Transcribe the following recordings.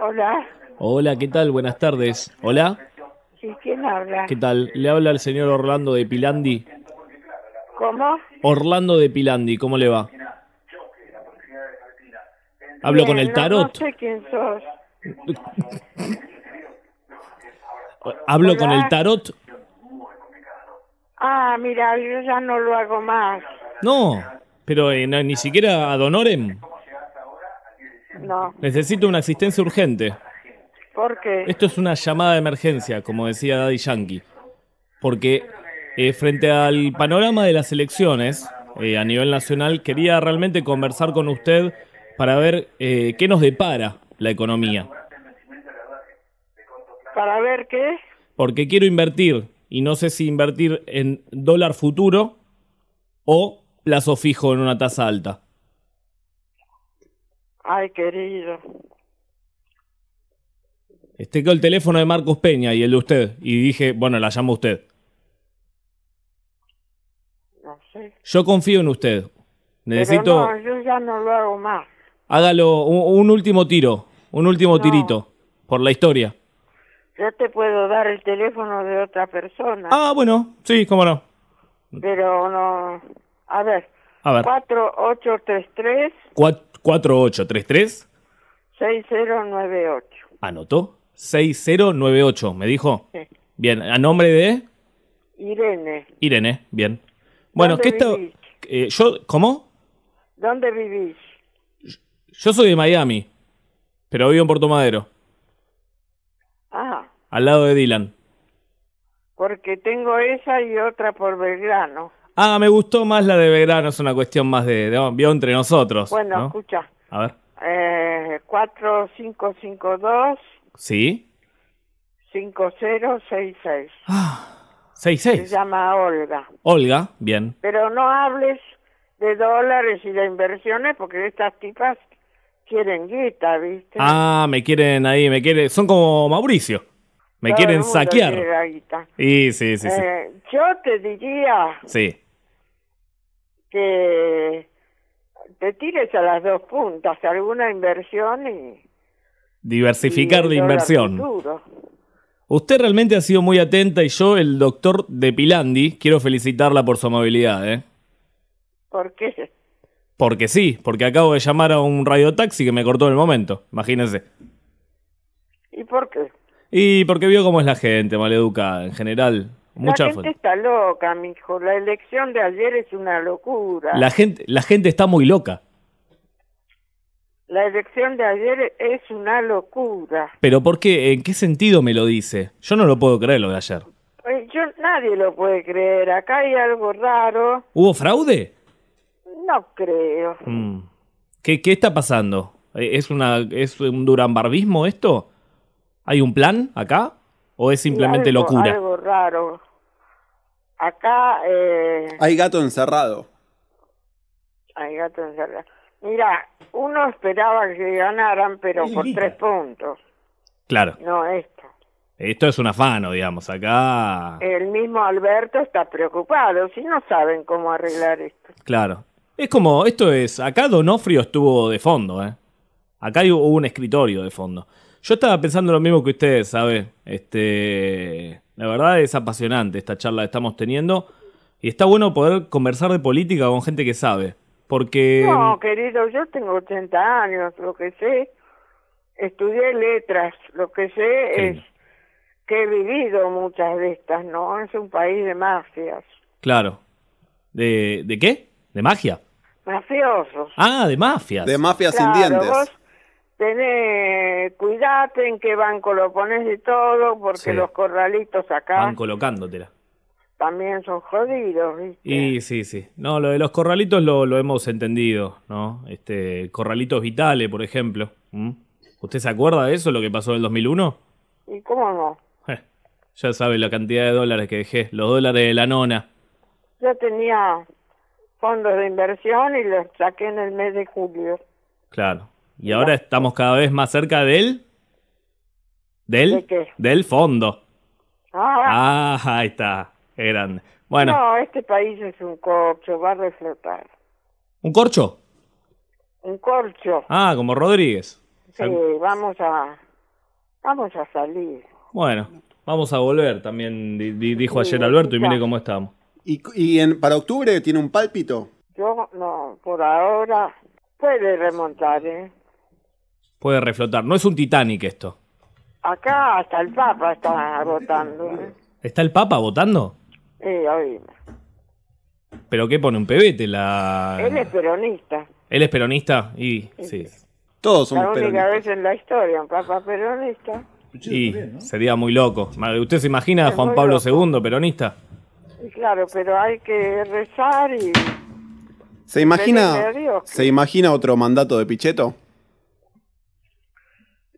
Hola. Hola, ¿qué tal? Buenas tardes. Hola. ¿quién habla? ¿Qué tal? Le habla el señor Orlando de Pilandi. ¿Cómo? Orlando de Pilandi, ¿cómo le va? Hablo con el tarot. No, sé quién sos. Hablo con el tarot. Ah, mira, yo ya no lo hago más. No, pero eh, ni siquiera Don Oren... Necesito una asistencia urgente. ¿Por qué? Esto es una llamada de emergencia, como decía Daddy Yankee. Porque eh, frente al panorama de las elecciones eh, a nivel nacional, quería realmente conversar con usted para ver eh, qué nos depara la economía. ¿Para ver qué? Porque quiero invertir y no sé si invertir en dólar futuro o plazo fijo en una tasa alta. Ay, querido. Este quedó el teléfono de Marcos Peña y el de usted. Y dije, bueno, la llamo usted. No sé. Yo confío en usted. Necesito. Pero no, yo ya no lo hago más. Hágalo un, último tiro, un último tirito por la historia. Yo te puedo dar el teléfono de otra persona. Ah, bueno, sí, cómo no. Pero no. A ver. A ver. 4833. 4 4833 6098. ¿Anotó? 6098, me dijo. Bien, ¿a nombre de? Irene. Irene, bien. Bueno, ¿qué está? Eh, yo, ¿Cómo? ¿Dónde vivís? Yo soy de Miami, pero vivo en Puerto Madero. Ah. Al lado de Dylan. Porque tengo esa y otra por Belgrano. Ah, me gustó más la de verano, es una cuestión más de, vio entre nosotros. Bueno, escucha. A ver. Eh, 4552. Sí. 5066. Ah, 66. Se llama Olga. Olga, bien. Pero no hables de dólares y de inversiones porque estas tipas quieren guita, ¿viste? Ah, me quieren ahí, me quieren, son como Mauricio. Me quieren saquear. sí, sí, sí. Eh, yo te diría. Sí que te tires a las dos puntas, alguna inversión y... Diversificar la inversión. Usted realmente ha sido muy atenta y yo, el doctor de Pilandi, quiero felicitarla por su amabilidad. ¿eh? ¿Por qué? Porque sí, porque acabo de llamar a un radiotaxi que me cortó el momento, imagínense. ¿Y por qué? Y porque vio cómo es la gente, maleducada, en general la gente está loca, mijo. La elección de ayer es una locura. La gente, la gente está muy loca. La elección de ayer es una locura. ¿Pero por qué? ¿En qué sentido me lo dice? Yo no lo puedo creer lo de ayer. Pues yo, nadie lo puede creer. Acá hay algo raro. ¿Hubo fraude? No creo. Mm. ¿Qué, está pasando? ¿E-, ¿Es, una, ¿Es un durambarbismo esto? ¿Hay un plan acá? ¿O es simplemente locura? Claro, Acá... Eh, hay gato encerrado. Hay gato encerrado. Mira, uno esperaba que ganaran, pero por tres puntos. Claro. No, esto. Esto es un afano, digamos, acá... El mismo Alberto está preocupado, si no saben cómo arreglar esto. Claro. Es como, esto es, acá Donofrio estuvo de fondo, ¿eh? Acá hubo un escritorio de fondo. Yo estaba pensando lo mismo que ustedes, ¿sabe? Este. La verdad es apasionante esta charla que estamos teniendo. Y está bueno poder conversar de política con gente que sabe. Porque. No, querido, yo tengo 80 años. Lo que sé, estudié letras. Lo que sé es que he vivido muchas de estas, ¿no? Es un país de mafias. Claro. ¿De, de qué? ¿De magia? Mafiosos. Ah, de mafias. De mafias tené, cuidate en qué banco lo pones y todo, porque los corralitos acá... Van colocándotela. También son jodidos, ¿viste? Y sí, sí. No, lo de los corralitos lo, hemos entendido, ¿no? Este, corralitos vitales, por ejemplo. ¿Mm? ¿Usted se acuerda de eso, lo que pasó en el 2001? ¿Y cómo no? Eh, ya sabe la cantidad de dólares que dejé, los dólares de la nona. Yo tenía fondos de inversión y los saqué en el mes de julio. Claro. Y ahora estamos cada vez más cerca del... ¿Del? del fondo. Ah. ah ahí está. grande. Bueno. No, este país es un corcho, va a reflotar. ¿Un corcho? Un corcho. Ah, como Rodríguez. Sí, vamos a, vamos a salir. Bueno, vamos a volver también, dijo ayer Alberto, y mire cómo estamos. ¿Y, y en, para octubre tiene un pálpito? Yo no, por ahora puede remontar, ¿eh? puede reflotar. No es un Titanic esto. Acá hasta el Papa está votando. ¿Está el Papa votando? Sí, ahí. ¿Pero qué pone un pebete? La... Él es peronista. Él es peronista y sí. Todos son peronistas. La única vez en la historia un papa peronista. Y sería muy loco. ¿Usted se imagina a Juan Pablo II peronista? claro, pero hay que rezar y... ¿Se imagina, ¿Se imagina otro mandato de Pichetto?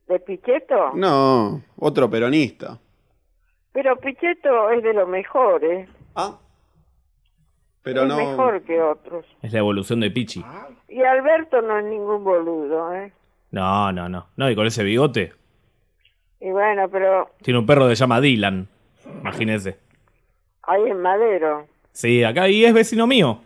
¿De Pichetto? No, otro peronista. Pero Pichetto es de lo mejor, ¿eh? Ah. Pero es no. mejor que otros. Es la evolución de Pichi. Y Alberto no es ningún boludo, ¿eh? No, no, no. No, y con ese bigote. Y bueno, pero. Tiene un perro que se llama Dylan. Imagínese. Ahí en Madero. Sí, acá y es vecino mío.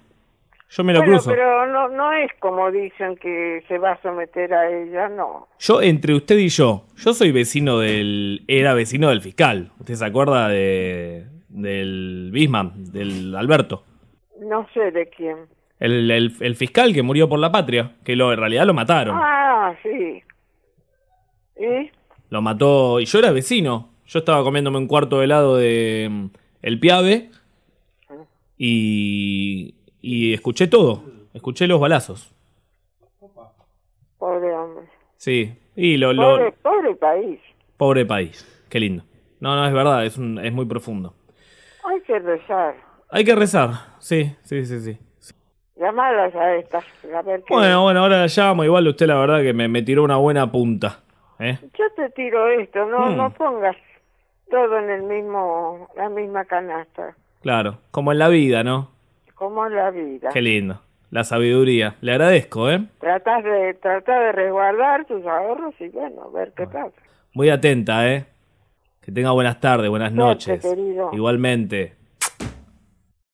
Yo me lo bueno, cruzo. Pero no, no es como dicen que se va a someter a ella, no. Yo, entre usted y yo, yo soy vecino del. Era vecino del fiscal. ¿Usted se acuerda de. del Bisman, del Alberto? No sé de quién. El, el, el, fiscal que murió por la patria, que lo, en realidad lo mataron. Ah, sí. ¿Y? Lo mató. Y yo era vecino. Yo estaba comiéndome un cuarto de helado de. Mm, el Piave. Ah. Y y escuché todo. Escuché los balazos. Pobre hombre. Sí. Y lo, pobre, país. Pobre país. Qué lindo. No, no, es verdad, es, un, es muy profundo. Hay que rezar. Hay que rezar, sí, sí, sí, sí. Llamalas a estas. bueno, bueno, ahora ya llamo. Igual usted la verdad que me, me tiró una buena punta. ¿eh? Yo te tiro esto, no, hmm. no pongas todo en el mismo, la misma canasta. Claro, como en la vida, ¿no? como la vida. Qué lindo. La sabiduría. Le agradezco, ¿eh? Tratas de, trata de resguardar tus ahorros y bueno, a ver qué pasa. Muy atenta, ¿eh? Que tenga buenas tardes, buenas noches. Querido. Igualmente.